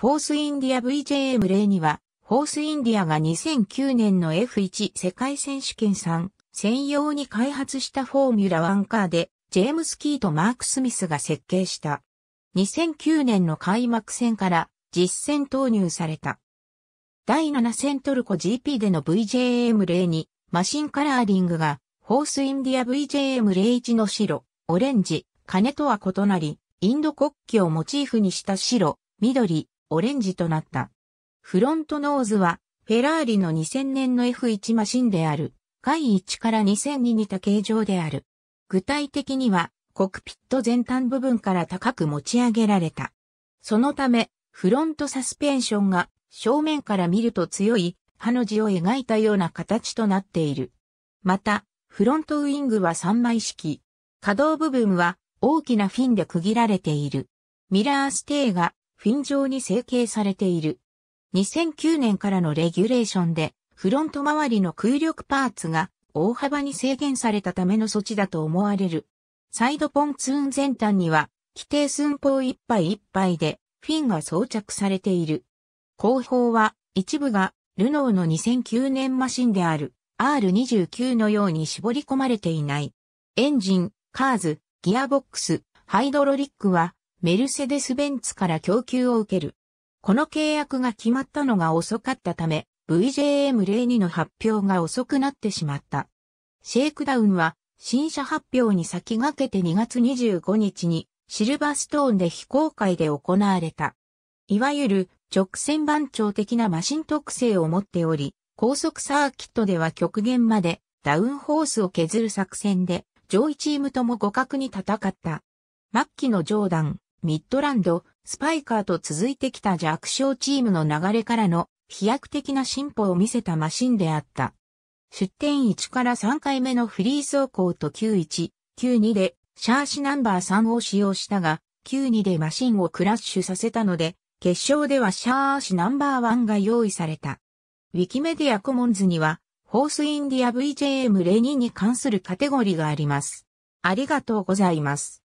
フォースインディア VJM02 は、フォースインディアが2009年の F1 世界選手権3専用に開発したフォーミュラ1カーで、ジェームス・キーとマーク・スミスが設計した。2009年の開幕戦から実戦投入された。第7戦トルコ GP での VJM02 マシンカラーリングが、フォースインディア VJM01 の白、オレンジ、金とは異なり、インド国旗をモチーフにした白、緑、オレンジとなった。フロントノーズは、フェラーリの2000年の F1 マシンである、回1から2000に似た形状である。具体的には、コクピット前端部分から高く持ち上げられた。そのため、フロントサスペンションが正面から見ると強いハの字を描いたような形となっている。また、フロントウィングは3枚式。可動部分は大きなフィンで区切られている。ミラーステーがフィン状に成形されている。2009年からのレギュレーションで、フロント周りの空力パーツが大幅に制限されたための措置だと思われる。サイドポンツーン前端には、規定寸法一杯一杯で、フィンが装着されている。後方は、一部が、ルノーの2009年マシンである R29 のように絞り込まれていない。エンジン、カーズ、ギアボックス、ハイドロリックはメルセデス・ベンツから供給を受ける。この契約が決まったのが遅かったため、VJM02 の発表が遅くなってしまった。シェイクダウンは、新車発表に先駆けて2月25日にシルバーストーンで非公開で行われた。いわゆる直線番長的なマシン特性を持っており、高速サーキットでは極限までダウンホースを削る作戦で上位チームとも互角に戦った。末期のジョーダン、ミッドランド、スパイカーと続いてきた弱小チームの流れからの飛躍的な進歩を見せたマシンであった。出展1から3回目のフリー走行と91、92でシャーシナンバー3を使用したが、92でマシンをクラッシュさせたので、決勝ではシャーシナンバー1が用意された。ウィキメディアコモンズには、ホースインディア VJM02 に関するカテゴリーがあります。ありがとうございます。